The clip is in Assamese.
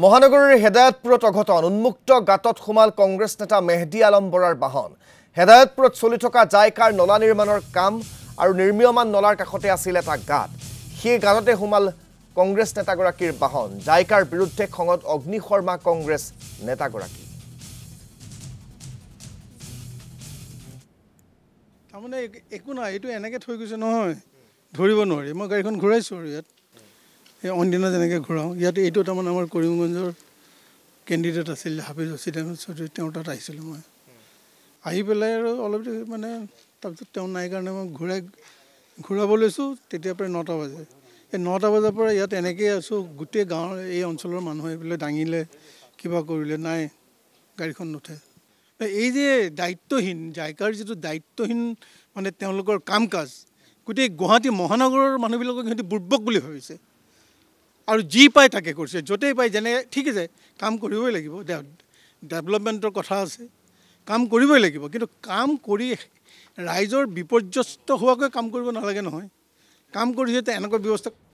মহানগৰীৰ হেদায়তপুৰত অঘটন উন্মুক্ত গাঁতত সোমাল কংগ্ৰেছ নেতা মেহদি আলম বৰাৰ বাহন হেদায়তপুৰত চলি থকা জাইকাৰ নলা নিৰ্মাণৰ কাম আৰু নিৰ্মীয়মান নলাৰ কাষতে আছিল এটা গাঁত সেই গাঁততে সোমাল কংগ্ৰেছ নেতাগৰাকীৰ বাহন জাইকাৰ বিৰুদ্ধে খঙত অগ্নি শৰ্মা কংগ্ৰেছ নেতাগৰাকী তাৰমানে একো নাই এইটো এনেকৈ থৈ গৈছে নহয় ধৰিব নোৱাৰি মই গাড়ীখন ঘূৰাইছোঁ আৰু ইয়াত এই অন্যদিনা যেনেকৈ ঘূৰাওঁ ইয়াত এইটো তাৰমানে আমাৰ কৰিমগঞ্জৰ কেণ্ডিডেট আছিল হাফিজ হচিদ চৌধুৰী তেওঁ তাত আহিছিলোঁ মই আহি পেলাই আৰু অলপ দেৰি মানে তাৰপিছত তেওঁ নাই কাৰণে মই ঘূৰাই ঘূৰাব লৈছোঁ তেতিয়াৰ পৰা নটা বাজে এই নটা বজাৰ পৰা ইয়াত এনেকেই আছোঁ গোটেই গাঁৱৰ এই অঞ্চলৰ মানুহে বোলে দাঙিলে কিবা কৰিলে নাই গাড়ীখন নুঠে এই যে দায়িত্বহীন জাইকাৰ যিটো দায়িত্বহীন মানে তেওঁলোকৰ কাম কাজ গোটেই গুৱাহাটী মহানগৰৰ মানুহবিলাকক সিহঁতি দুৰ্বক বুলি ভাবিছে আৰু যি পায় তাকে কৰিছে য'তেই পায় যেনে ঠিক আছে কাম কৰিবই লাগিব ডেভেলপমেণ্টৰ কথা আছে কাম কৰিবই লাগিব কিন্তু কাম কৰি ৰাইজৰ বিপৰ্যস্ত হোৱাকৈ কাম কৰিব নালাগে নহয় কাম কৰিছে তে এনেকুৱা ব্যৱস্থা